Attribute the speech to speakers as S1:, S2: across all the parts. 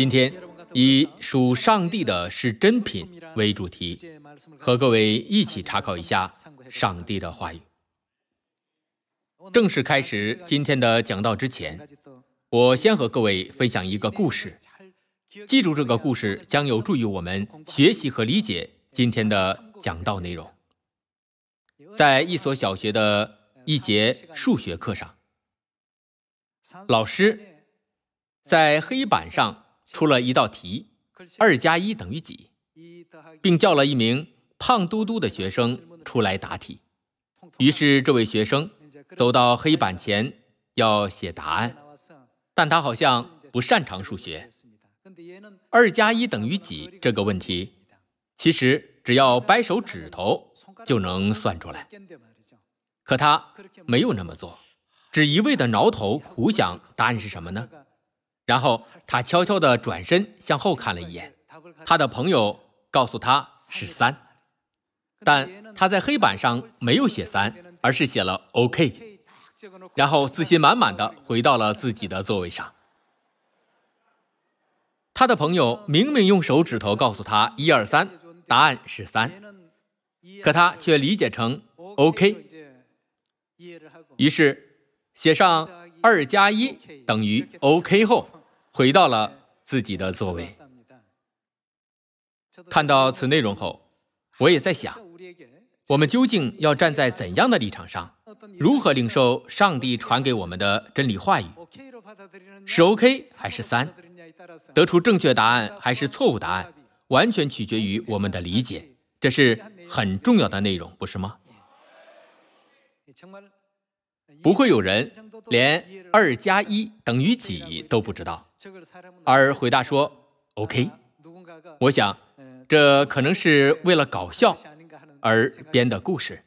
S1: 今天以属上帝的是真品为主题，和各位一起查考一下上帝的话语。正式开始今天的讲道之前，我先和各位分享一个故事。记住这个故事将有助于我们学习和理解今天的讲道内容。在一所小学的一节数学课上，老师在黑板上。出了一道题：二加一等于几，并叫了一名胖嘟嘟的学生出来答题。于是这位学生走到黑板前要写答案，但他好像不擅长数学。二加一等于几这个问题，其实只要掰手指头就能算出来，可他没有那么做，只一味地挠头苦想，答案是什么呢？然后他悄悄地转身向后看了一眼，他的朋友告诉他是三，但他在黑板上没有写三，而是写了 OK，然后自信满满的回到了自己的座位上。他的朋友明明用手指头告诉他一二三，答案是三，可他却理解成 OK，于是写上二加一等于 OK 后。回到了自己的座位。看到此内容后，我也在想，我们究竟要站在怎样的立场上，如何领受上帝传给我们的真理话语？是 OK 还是三？得出正确答案还是错误答案，完全取决于我们的理解。这是很重要的内容，不是吗？不会有人连二加一等于几都不知道，而回答说 “OK”。我想，这可能是为了搞笑而编的故事。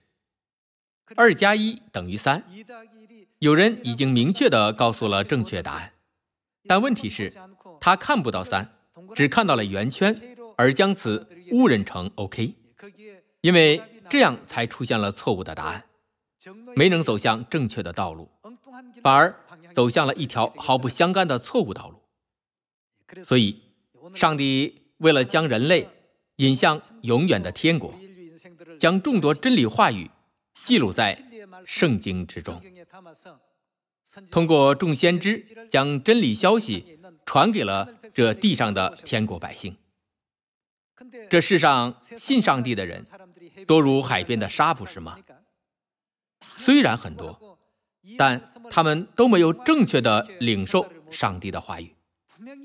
S1: 二加一等于三，有人已经明确的告诉了正确答案，但问题是，他看不到三，只看到了圆圈，而将此误认成 “OK”，因为这样才出现了错误的答案。没能走向正确的道路，反而走向了一条毫不相干的错误道路。所以，上帝为了将人类引向永远的天国，将众多真理话语记录在圣经之中，通过众先知将真理消息传给了这地上的天国百姓。这世上信上帝的人多如海边的沙，不是吗？虽然很多，但他们都没有正确的领受上帝的话语。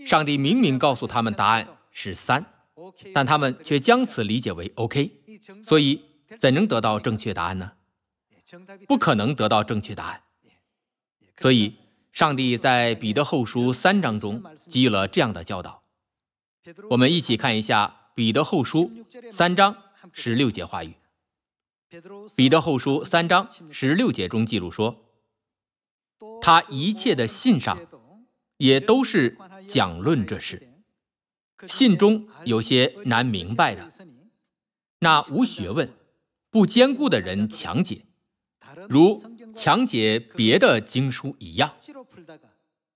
S1: 上帝明明告诉他们答案是三，但他们却将此理解为 OK，所以怎能得到正确答案呢？不可能得到正确答案。所以，上帝在彼得后书三章中给予了这样的教导。我们一起看一下彼得后书三章十六节话语。彼得后书三章十六节中记录说，他一切的信上也都是讲论这事。信中有些难明白的，那无学问、不坚固的人强解，如强解别的经书一样，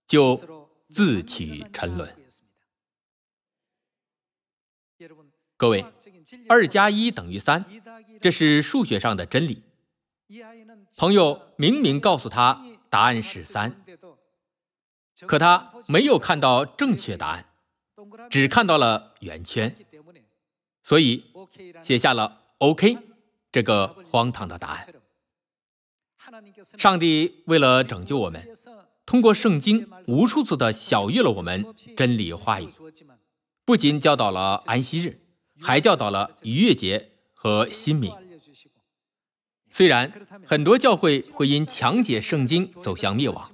S1: 就自取沉沦。各位。二加一等于三，这是数学上的真理。朋友明明告诉他答案是三，可他没有看到正确答案，只看到了圆圈，所以写下了 “OK” 这个荒唐的答案。上帝为了拯救我们，通过圣经无数次的晓谕了我们真理话语，不仅教导了安息日。还教导了逾越节和新民。虽然很多教会会因强解圣经走向灭亡，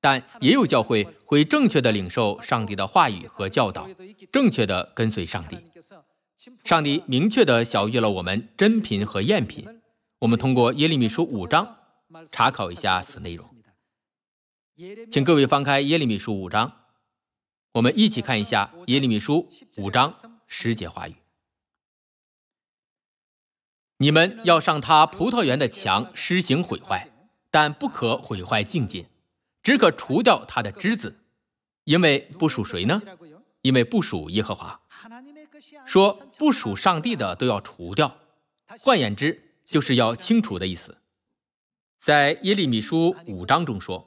S1: 但也有教会会正确的领受上帝的话语和教导，正确的跟随上帝。上帝明确的晓谕了我们真品和赝品。我们通过耶利米书五章查考一下此内容。请各位翻开耶利米书五章，我们一起看一下耶利米书五章十节话语。你们要上他葡萄园的墙施行毁坏，但不可毁坏境界，只可除掉他的枝子，因为不属谁呢？因为不属耶和华。说不属上帝的都要除掉，换言之，就是要清除的意思。在耶利米书五章中说，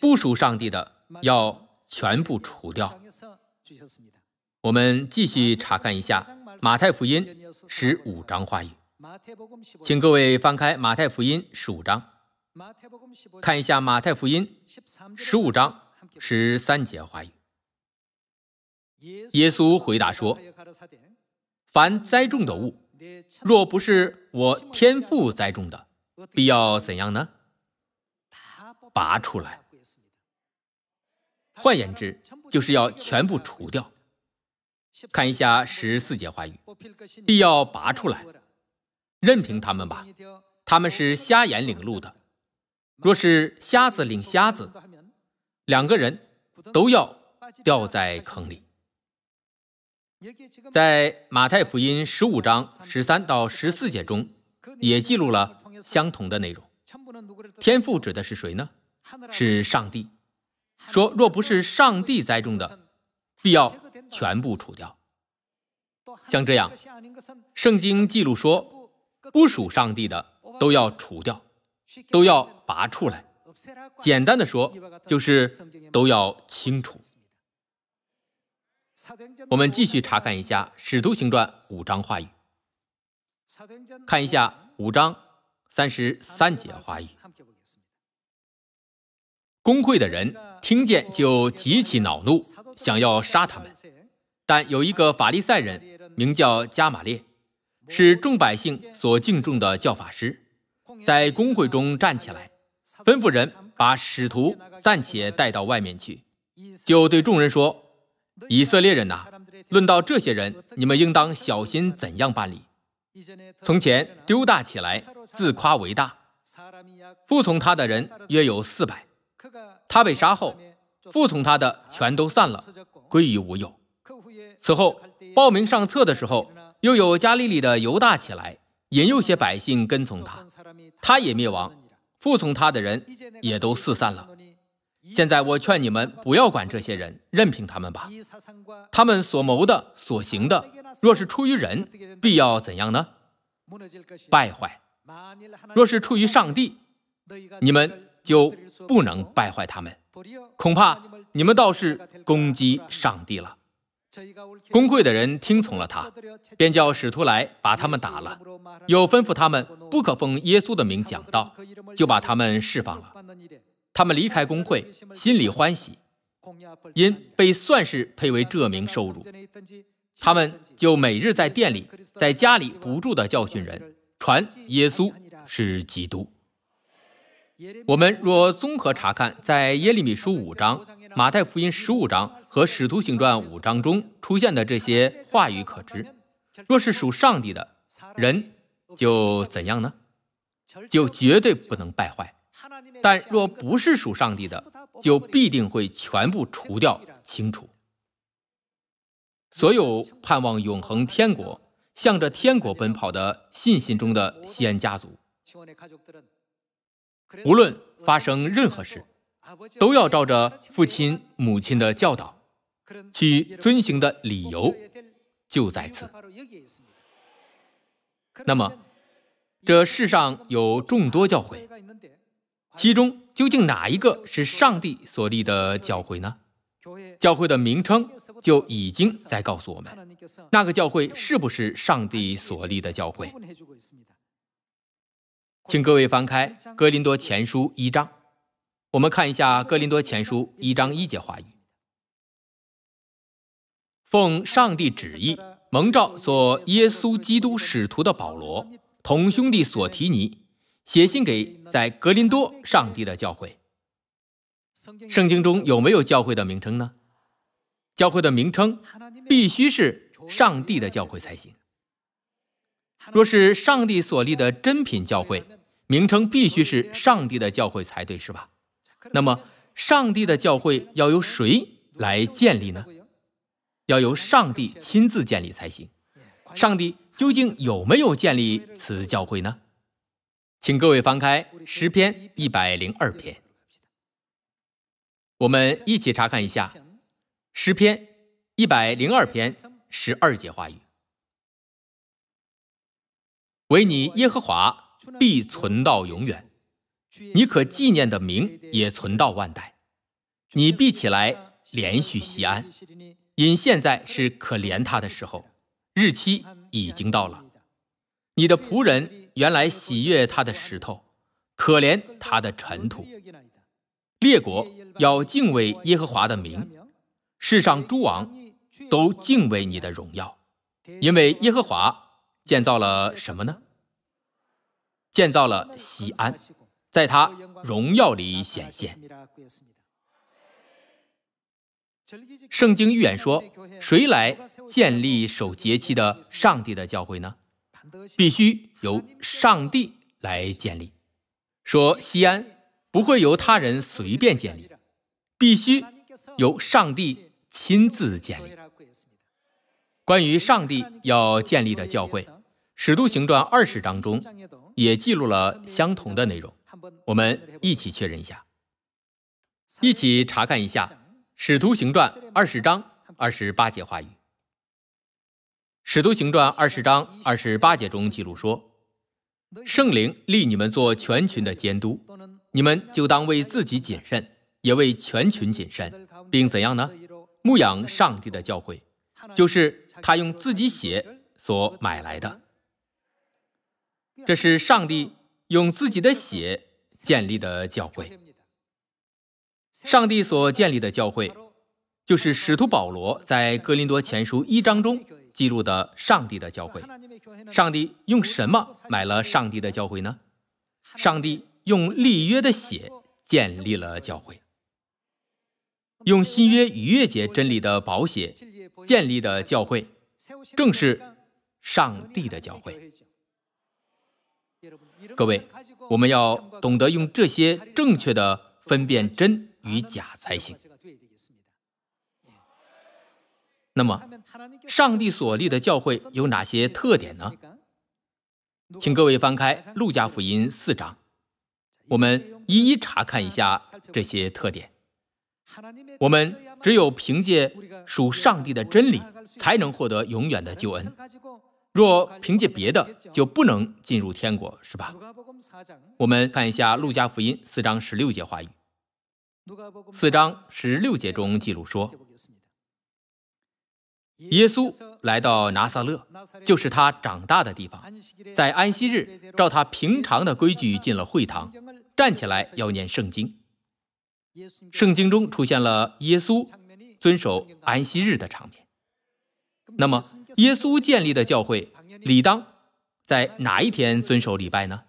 S1: 不属上帝的要全部除掉。我们继续查看一下马太福音十五章话语。请各位翻开《马太福音》十五章，看一下《马太福音》十五章十三节话语。耶稣回答说：“凡栽种的物，若不是我天父栽种的，必要怎样呢？拔出来。换言之，就是要全部除掉。看一下十四节话语，必要拔出来。”任凭他们吧，他们是瞎眼领路的。若是瞎子领瞎子，两个人都要掉在坑里。在马太福音十五章十三到十四节中，也记录了相同的内容。天赋指的是谁呢？是上帝。说若不是上帝栽种的，必要全部除掉。像这样，圣经记录说。不属上帝的都要除掉，都要拔出来。简单的说，就是都要清除。我们继续查看一下《使徒行传》五章话语，看一下五章三十三节话语。工会的人听见就极其恼怒，想要杀他们，但有一个法利赛人名叫加玛列。是众百姓所敬重的教法师，在公会中站起来，吩咐人把使徒暂且带到外面去，就对众人说：“以色列人呐，论到这些人，你们应当小心怎样办理。从前丢大起来，自夸为大，服从他的人约有四百。他被杀后，服从他的全都散了，归于无有。此后报名上册的时候。”又有加利利的犹大起来，引诱些百姓跟从他，他也灭亡，服从他的人也都四散了。现在我劝你们不要管这些人，任凭他们吧。他们所谋的、所行的，若是出于人，必要怎样呢？败坏。若是出于上帝，你们就不能败坏他们，恐怕你们倒是攻击上帝了。工会的人听从了他，便叫使徒来把他们打了，又吩咐他们不可奉耶稣的名讲道，就把他们释放了。他们离开工会，心里欢喜，因被算是配为这名受辱。他们就每日在店里，在家里不住的教训人，传耶稣是基督。我们若综合查看，在耶利米书五章。马太福音十五章和使徒行传五章中出现的这些话语可知，若是属上帝的人，就怎样呢？就绝对不能败坏。但若不是属上帝的，就必定会全部除掉、清除。所有盼望永恒天国、向着天国奔跑的信心中的锡安家族，无论发生任何事。都要照着父亲、母亲的教导去遵行的理由就在此。那么，这世上有众多教诲，其中究竟哪一个是上帝所立的教诲呢？教会的名称就已经在告诉我们，那个教会是不是上帝所立的教会？请各位翻开《格林多前书》一章。我们看一下《哥林多前书》一章一节话语：“奉上帝旨意，蒙召做耶稣基督使徒的保罗，同兄弟所提尼，写信给在格林多上帝的教会。”圣经中有没有教会的名称呢？教会的名称必须是上帝的教会才行。若是上帝所立的真品教会，名称必须是上帝的教会才对，是吧？那么，上帝的教会要由谁来建立呢？要由上帝亲自建立才行。上帝究竟有没有建立此教会呢？请各位翻开诗篇一百零二篇，我们一起查看一下诗篇一百零二篇十二节话语：“唯你耶和华必存到永远。”你可纪念的名也存到万代，你闭起来连续西安，因现在是可怜他的时候，日期已经到了。你的仆人原来喜悦他的石头，可怜他的尘土。列国要敬畏耶和华的名，世上诸王都敬畏你的荣耀，因为耶和华建造了什么呢？建造了西安。在他荣耀里显现。圣经预言说：“谁来建立守节期的上帝的教会呢？必须由上帝来建立。说西安不会由他人随便建立，必须由上帝亲自建立。关于上帝要建立的教会，《使徒行传》二十章中也记录了相同的内容。”我们一起确认一下，一起查看一下《使徒行传》二十章二十八节话语。《使徒行传》二十章二十八节中记录说：“圣灵立你们做全群的监督，你们就当为自己谨慎，也为全群谨慎，并怎样呢？牧养上帝的教诲，就是他用自己血所买来的。这是上帝用自己的血。”建立的教会，上帝所建立的教会，就是使徒保罗在《哥林多前书》一章中记录的上帝的教会。上帝用什么买了上帝的教会呢？上帝用立约的血建立了教会，用新约逾越节真理的宝血建立的教会，正是上帝的教会。各位，我们要懂得用这些正确的分辨真与假才行。那么，上帝所立的教会有哪些特点呢？请各位翻开《路加福音》四章，我们一一查看一下这些特点。我们只有凭借属上帝的真理，才能获得永远的救恩。若凭借别的，就不能进入天国，是吧？我们看一下《路加福音》四章十六节话语。四章十六节中记录说，耶稣来到拿撒勒，就是他长大的地方，在安息日照他平常的规矩进了会堂，站起来要念圣经。圣经中出现了耶稣遵守安息日的场面。那么，耶稣建立的教会理当在哪一天遵守礼拜呢？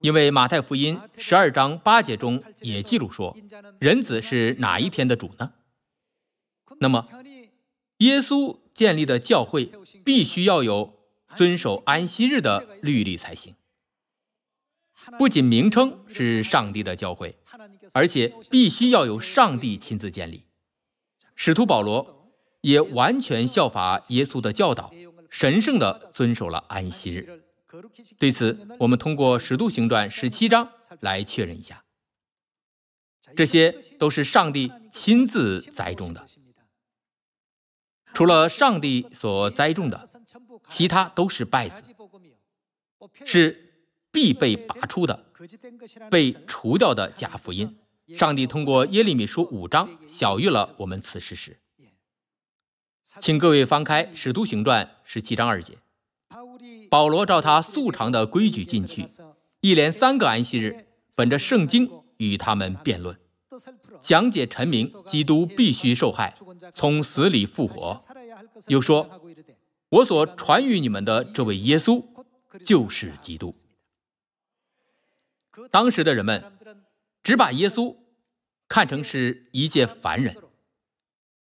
S1: 因为马太福音十二章八节中也记录说，人子是哪一天的主呢？那么，耶稣建立的教会必须要有遵守安息日的律例才行。不仅名称是上帝的教会，而且必须要有上帝亲自建立。使徒保罗。也完全效法耶稣的教导，神圣的遵守了安息日。对此，我们通过《使徒行传》十七章来确认一下。这些都是上帝亲自栽种的，除了上帝所栽种的，其他都是败子，是必被拔出的、被除掉的假福音。上帝通过《耶利米书》五章晓喻了我们此事时。请各位翻开《使徒行传》十七章二节。保罗照他素常的规矩进去，一连三个安息日，本着圣经与他们辩论，讲解臣民基督必须受害，从死里复活。又说：“我所传与你们的这位耶稣，就是基督。”当时的人们只把耶稣看成是一介凡人，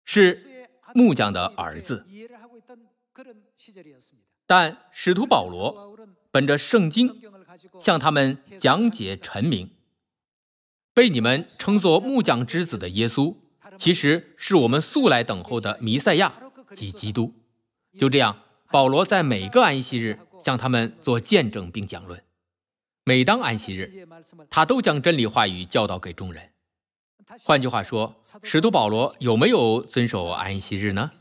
S1: 是。木匠的儿子，但使徒保罗本着圣经向他们讲解：，臣民，被你们称作木匠之子的耶稣，其实是我们素来等候的弥赛亚及基督。就这样，保罗在每个安息日向他们做见证并讲论。每当安息日，他都将真理话语教导给众人。换句话说，使徒保罗有没有遵守安息日呢？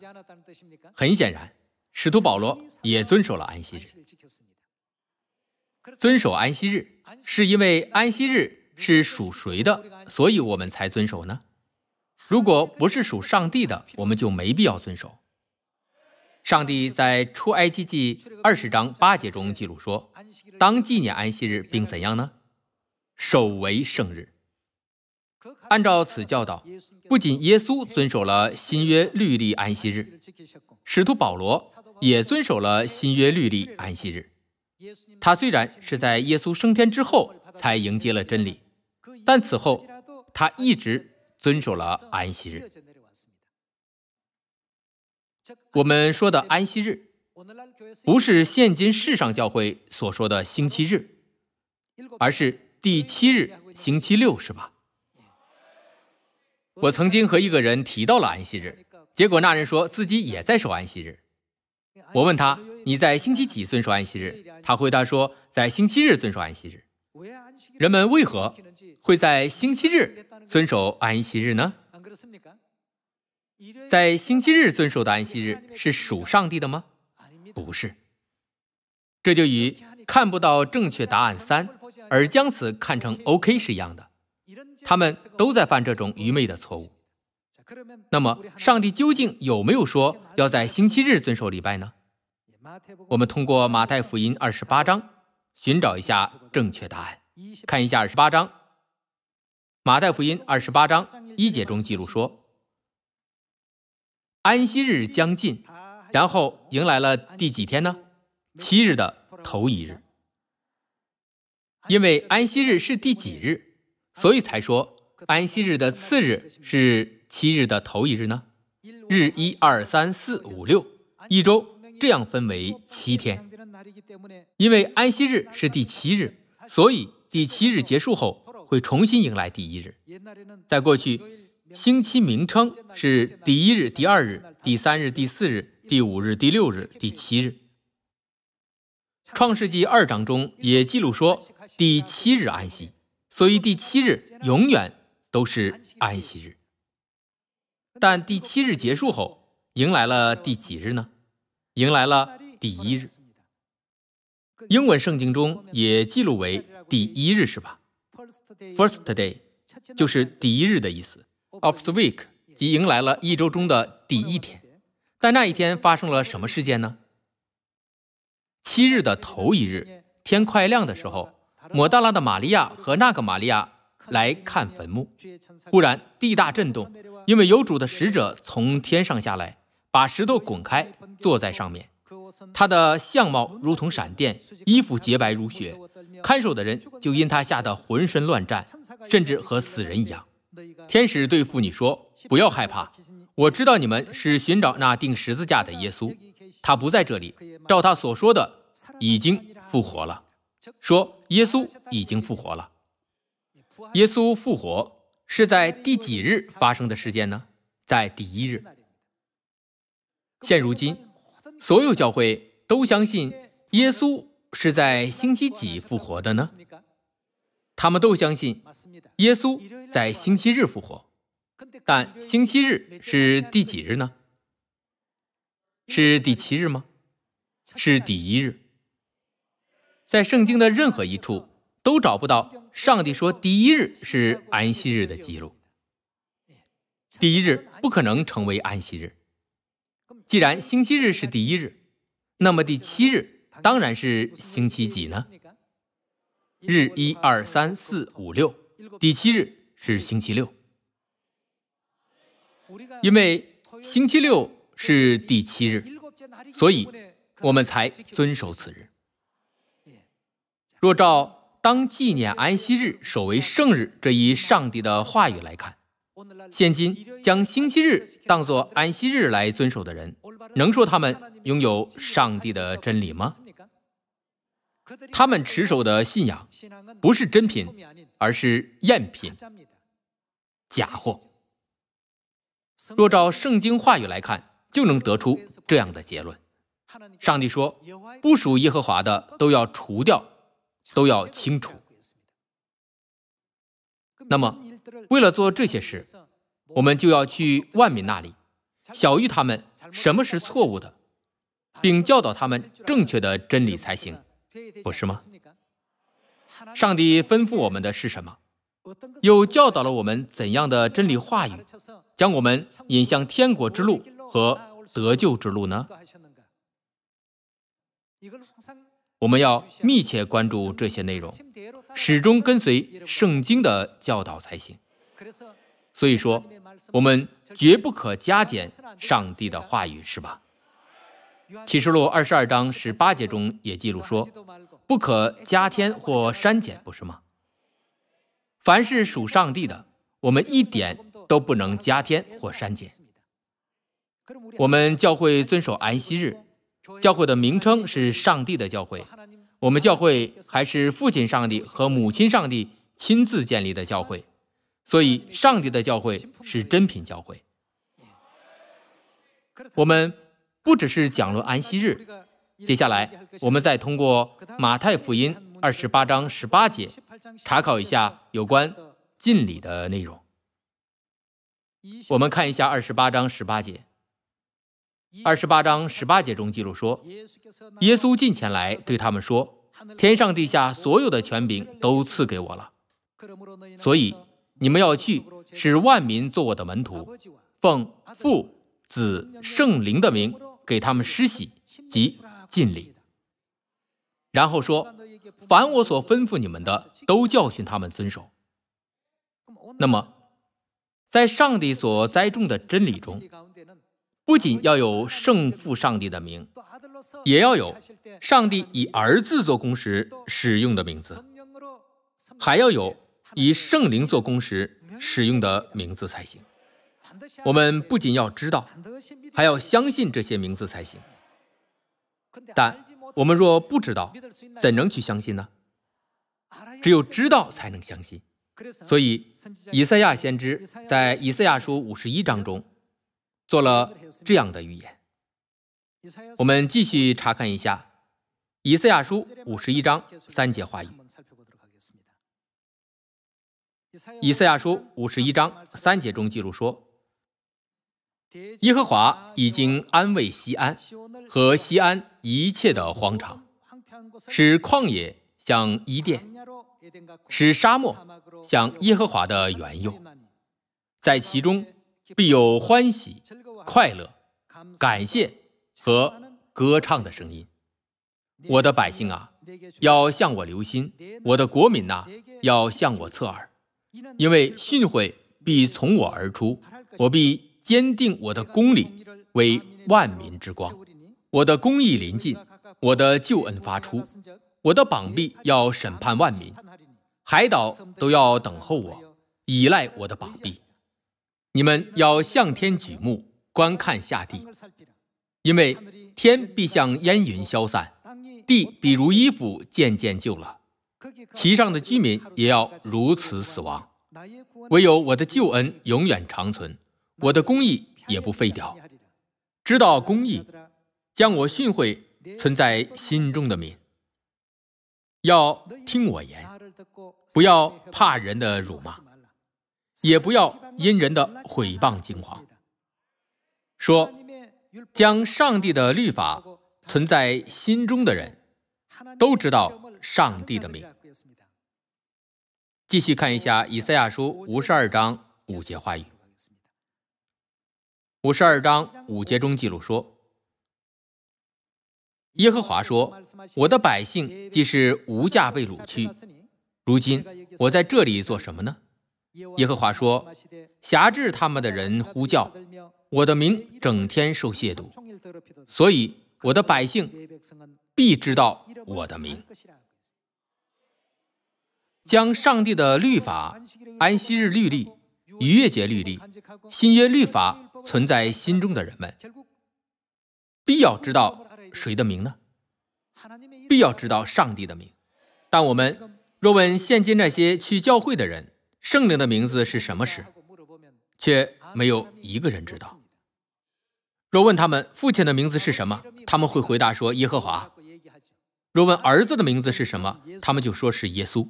S1: 很显然，使徒保罗也遵守了安息日。遵守安息日是因为安息日是属谁的，所以我们才遵守呢？如果不是属上帝的，我们就没必要遵守。上帝在出埃及记二十章八节中记录说：“当纪念安息日，并怎样呢？守为圣日。”按照此教导，不仅耶稣遵守了新约律例安息日，使徒保罗也遵守了新约律例安息日。他虽然是在耶稣升天之后才迎接了真理，但此后他一直遵守了安息日。我们说的安息日，不是现今世上教会所说的星期日，而是第七日星期六，是吧？我曾经和一个人提到了安息日，结果那人说自己也在守安息日。我问他：“你在星期几遵守安息日？”他回答说：“在星期日遵守安息日。”人们为何会在星期日遵守安息日呢？在星期日遵守的安息日是属上帝的吗？不是。这就与看不到正确答案三而将此看成 OK 是一样的。他们都在犯这种愚昧的错误。那么，上帝究竟有没有说要在星期日遵守礼拜呢？我们通过马太福音二十八章寻找一下正确答案。看一下二十八章，马太福音二十八章一节中记录说：“安息日将近，然后迎来了第几天呢？七日的头一日，因为安息日是第几日？”所以才说安息日的次日是七日的头一日呢。日一二三四五六一周这样分为七天，因为安息日是第七日，所以第七日结束后会重新迎来第一日。在过去，星期名称是第一日、第二日、第三日、第四日、第五日、第六日、第七日。创世纪二章中也记录说第七日安息。所以第七日永远都是安息日，但第七日结束后，迎来了第几日呢？迎来了第一日。英文圣经中也记录为第一日，是吧？First day，就是第一日的意思。Of the week，即迎来了一周中的第一天。但那一天发生了什么事件呢？七日的头一日，天快亮的时候。抹大拉的玛利亚和那个玛利亚来看坟墓，忽然地大震动，因为有主的使者从天上下来，把石头滚开，坐在上面。他的相貌如同闪电，衣服洁白如雪。看守的人就因他吓得浑身乱颤，甚至和死人一样。天使对妇女说：“不要害怕，我知道你们是寻找那钉十字架的耶稣，他不在这里，照他所说的已经复活了。”说耶稣已经复活了。耶稣复活是在第几日发生的事件呢？在第一日。现如今，所有教会都相信耶稣是在星期几复活的呢？他们都相信耶稣在星期日复活，但星期日是第几日呢？是第七日吗？是第一日。在圣经的任何一处都找不到上帝说“第一日是安息日”的记录。第一日不可能成为安息日。既然星期日是第一日，那么第七日当然是星期几呢？日一二三四五六，第七日是星期六。因为星期六是第七日，所以我们才遵守此日。若照当纪念安息日守为圣日这一上帝的话语来看，现今将星期日当作安息日来遵守的人，能说他们拥有上帝的真理吗？他们持守的信仰不是真品，而是赝品、假货。若照圣经话语来看，就能得出这样的结论：上帝说，不属耶和华的都要除掉。都要清楚。那么，为了做这些事，我们就要去万民那里，晓谕他们什么是错误的，并教导他们正确的真理才行，不是吗？上帝吩咐我们的是什么？又教导了我们怎样的真理话语，将我们引向天国之路和得救之路呢？我们要密切关注这些内容，始终跟随圣经的教导才行。所以说，我们绝不可加减上帝的话语，是吧？启示录二十二章十八节中也记录说，不可加添或删减，不是吗？凡是属上帝的，我们一点都不能加添或删减。我们教会遵守安息日。教会的名称是上帝的教会，我们教会还是父亲上帝和母亲上帝亲自建立的教会，所以上帝的教会是真品教会。我们不只是讲论安息日，接下来我们再通过马太福音二十八章十八节查考一下有关敬礼的内容。我们看一下二十八章十八节。二十八章十八节中记录说，耶稣近前来对他们说：“天上地下所有的权柄都赐给我了，所以你们要去，使万民做我的门徒，奉父、子、圣灵的名给他们施洗及敬礼。”然后说：“凡我所吩咐你们的，都教训他们遵守。”那么，在上帝所栽种的真理中。不仅要有圣父上帝的名，也要有上帝以儿子做工时使用的名字，还要有以圣灵做工时使用的名字才行。我们不仅要知道，还要相信这些名字才行。但我们若不知道，怎能去相信呢？只有知道才能相信。所以，以赛亚先知在以赛亚书五十一章中。做了这样的预言，我们继续查看一下《以赛亚书》五十一章三节话语。《以赛亚书》五十一章三节中记录说：“耶和华已经安慰西安和西安一切的荒场，使旷野像伊甸，使沙漠像耶和华的原用，在其中。”必有欢喜、快乐、感谢和歌唱的声音。我的百姓啊，要向我留心；我的国民呐，要向我侧耳，因为训诲必从我而出。我必坚定我的公理为万民之光。我的公义临近，我的救恩发出，我的膀臂要审判万民，海岛都要等候我，依赖我的膀臂。你们要向天举目观看下地，因为天必像烟云消散，地比如衣服渐渐旧了，其上的居民也要如此死亡。唯有我的救恩永远长存，我的公义也不废掉。知道公义，将我训诲存在心中的民，要听我言，不要怕人的辱骂，也不要。因人的毁谤精华，说：“将上帝的律法存在心中的人，都知道上帝的名。”继续看一下以赛亚书五十二章五节话语。五十二章五节中记录说：“耶和华说：我的百姓既是无价被掳去，如今我在这里做什么呢？”耶和华说：“辖制他们的人呼叫我的名，整天受亵渎，所以我的百姓必知道我的名。将上帝的律法、安息日律例、逾越节律例、新约律法存在心中的人们，必要知道谁的名呢？必要知道上帝的名。但我们若问现今那些去教会的人，圣灵的名字是什么时，却没有一个人知道。若问他们父亲的名字是什么，他们会回答说耶和华；若问儿子的名字是什么，他们就说是耶稣。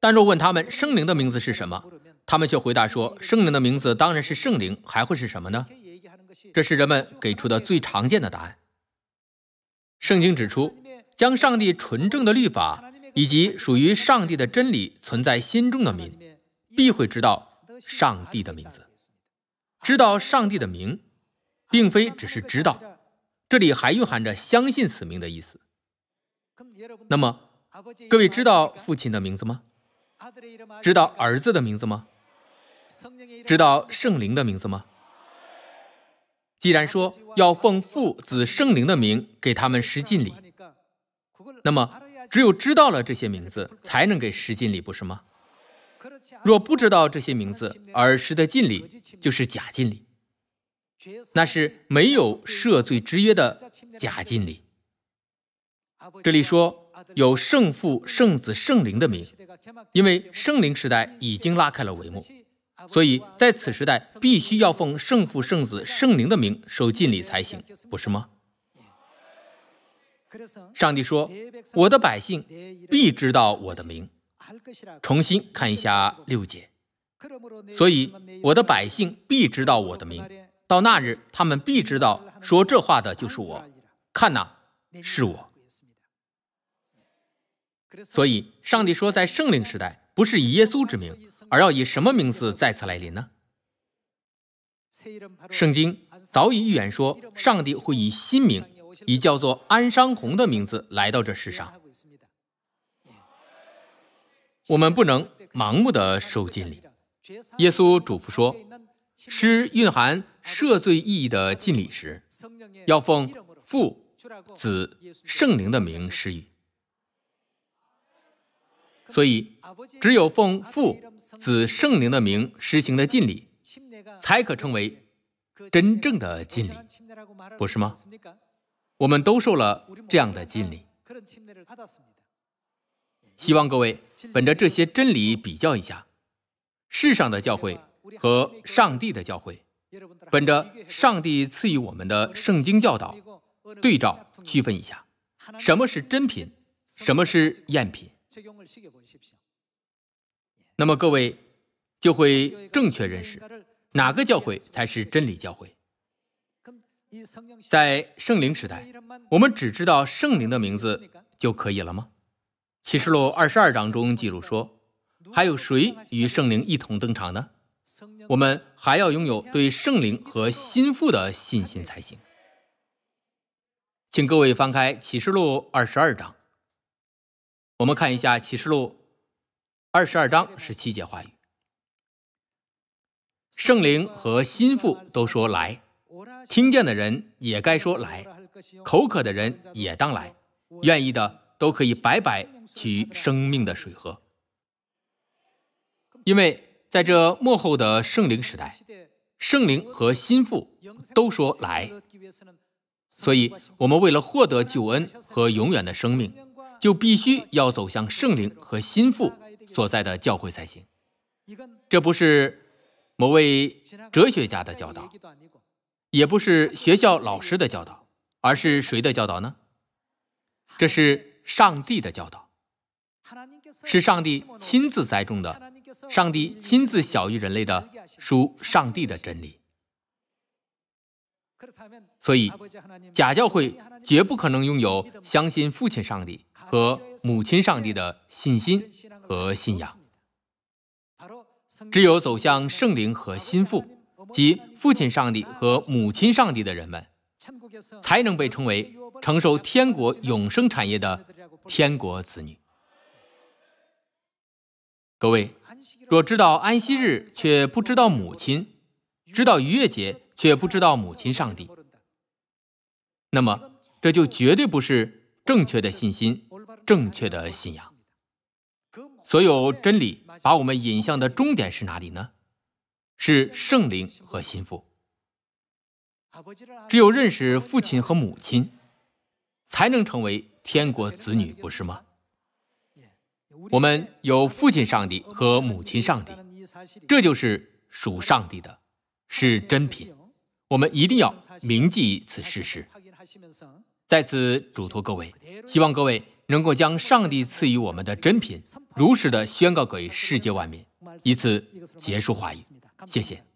S1: 但若问他们圣灵的名字是什么，他们却回答说圣灵的名字当然是圣灵，还会是什么呢？这是人们给出的最常见的答案。圣经指出，将上帝纯正的律法以及属于上帝的真理存在心中的民。必会知道上帝的名字，知道上帝的名，并非只是知道，这里还蕴含着相信此名的意思。那么，各位知道父亲的名字吗？知道儿子的名字吗？知道圣灵的名字吗？既然说要奉父子圣灵的名给他们施浸礼，那么只有知道了这些名字，才能给施浸礼，不是吗？若不知道这些名字而识的敬礼，就是假敬礼，那是没有赦罪之约的假敬礼。这里说有圣父、圣子、圣灵的名，因为圣灵时代已经拉开了帷幕，所以在此时代必须要奉圣父、圣子、圣灵的名受敬礼才行，不是吗？上帝说：“我的百姓必知道我的名。”重新看一下六节，所以我的百姓必知道我的名，到那日他们必知道说这话的就是我。看哪，是我。所以上帝说，在圣灵时代不是以耶稣之名，而要以什么名字再次来临呢？圣经早已预言说，上帝会以新名，以叫做安商红的名字来到这世上。我们不能盲目的受尽礼。耶稣嘱咐说，诗蕴含赦罪意义的尽礼时，要奉父、子、圣灵的名施予。所以，只有奉父、子、圣灵的名施行的尽礼，才可称为真正的尽礼，不是吗？我们都受了这样的尽礼。希望各位本着这些真理比较一下世上的教会和上帝的教会，本着上帝赐予我们的圣经教导对照区分一下，什么是真品，什么是赝品。那么各位就会正确认识哪个教会才是真理教会。在圣灵时代，我们只知道圣灵的名字就可以了吗？启示录二十二章中记录说：“还有谁与圣灵一同登场呢？我们还要拥有对圣灵和心腹的信心才行。”请各位翻开启示录二十二章，我们看一下启示录二十二章十七节话语。圣灵和心腹都说来，听见的人也该说来，口渴的人也当来，愿意的都可以白白。取生命的水河，因为在这幕后的圣灵时代，圣灵和心腹都说来，所以我们为了获得救恩和永远的生命，就必须要走向圣灵和心腹所在的教会才行。这不是某位哲学家的教导，也不是学校老师的教导，而是谁的教导呢？这是上帝的教导。是上帝亲自栽种的，上帝亲自小于人类的属上帝的真理。所以，假教会绝不可能拥有相信父亲上帝和母亲上帝的信心和信仰。只有走向圣灵和心腹，即父亲上帝和母亲上帝的人们，才能被称为承受天国永生产业的天国子女。各位，若知道安息日却不知道母亲，知道逾越节却不知道母亲，上帝，那么这就绝对不是正确的信心，正确的信仰。所有真理把我们引向的终点是哪里呢？是圣灵和心腹。只有认识父亲和母亲，才能成为天国子女，不是吗？我们有父亲上帝和母亲上帝，这就是属上帝的，是真品。我们一定要铭记此事实。在此嘱托各位，希望各位能够将上帝赐予我们的真品，如实的宣告给世界万民，以此结束话语。谢谢。